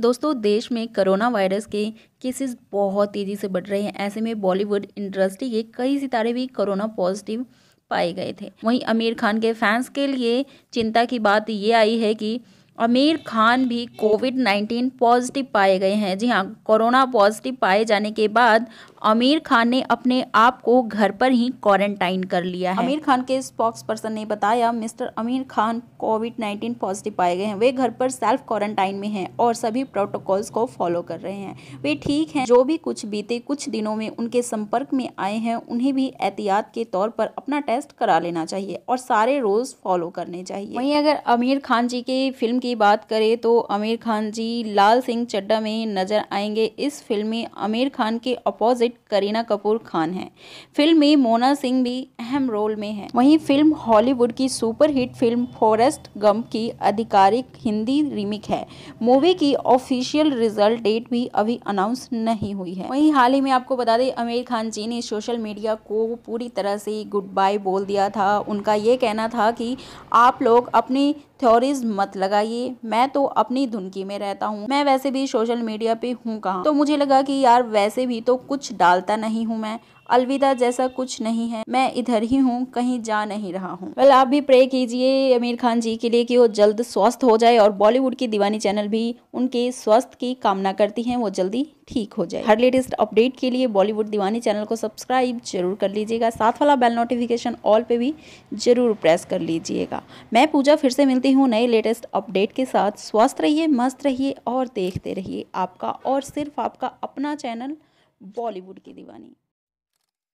दोस्तों देश में कोरोना वायरस के केसेस बहुत तेज़ी से बढ़ रहे हैं ऐसे में बॉलीवुड इंडस्ट्री के कई सितारे भी कोरोना पॉजिटिव पाए गए थे वहीं आमिर खान के फैंस के लिए चिंता की बात ये आई है कि आमिर खान भी कोविड 19 पॉजिटिव पाए गए हैं जी हाँ कोरोना पॉजिटिव पाए जाने के बाद आमिर खान ने अपने आप को घर पर ही क्वारंटाइन कर लिया है आमिर खान के स्पॉक्स पर्सन ने बताया mister Aamir Khan Covid 19 positive पाए गए हैं वे घर पर सेल्फ क्वारंटाइन में हैं और सभी प्रोटोकॉल्स को फॉलो कर रहे हैं वे ठीक हैं जो भी कुछ बीते कुछ दिनों में उनके संपर्क में आए हैं उन्हें भी एहतियात के तौर पर अपना टेस्ट करा लेना चाहिए और सारे रोज फॉलो करने चाहिए वही अगर आमिर खान जी की फिल्म की बात करे तो आमिर खान जी लाल सिंह चड्डा में नजर आएंगे इस फिल्म में आमिर खान के अपोजिट अपोजिट करीना कपूर खान हैं फिल्म में मोना सिंह भी अहम रोल में है वहीं फिल्म हॉलीवुड की सुपरहिट फिल्म फॉरेस्ट गम की आधिकारिक हिंदी रीमेक है मूवी की ऑफिशियल रिजल्ट डेट भी अभी अनाउंस नहीं हुई है वहीं हाल ही में आपको बता दें आमिर खान जी ने सोशल मीडिया को पूरी तरह से गुड बाय बोल दिया था उनका ये कहना था कि आप लोग अपनी थ्योरीज मत लगाइए मैं तो अपनी धुनकी में रहता हूँ मैं वैसे भी सोशल मीडिया पे हूँ कहाँ तो मुझे लगा कि यार वैसे भी तो कुछ डालता नहीं हूँ मैं अलविदा जैसा कुछ नहीं है मैं इधर ही हूँ कहीं जा नहीं रहा हूँ वेल आप भी प्रे कीजिए आमिर खान जी के लिए कि वो जल्द स्वस्थ हो जाए और बॉलीवुड की दीवानी चैनल भी उनके स्वस्थ की कामना करती हैं वो जल्दी ठीक हो जाए हर लेटेस्ट अपडेट के लिए बॉलीवुड दीवानी चैनल को सब्सक्राइब जरूर कर लीजिएगा साथ वाला बेल नोटिफिकेशन ऑल पे भी जरूर प्रेस कर लीजिएगा मैं पूजा फिर से मिलती हूँ नए लेटेस्ट अपडेट के साथ स्वस्थ रहिए मस्त रहिए और देखते रहिए आपका और सिर्फ आपका अपना चैनल बॉलीवुड की दीवानी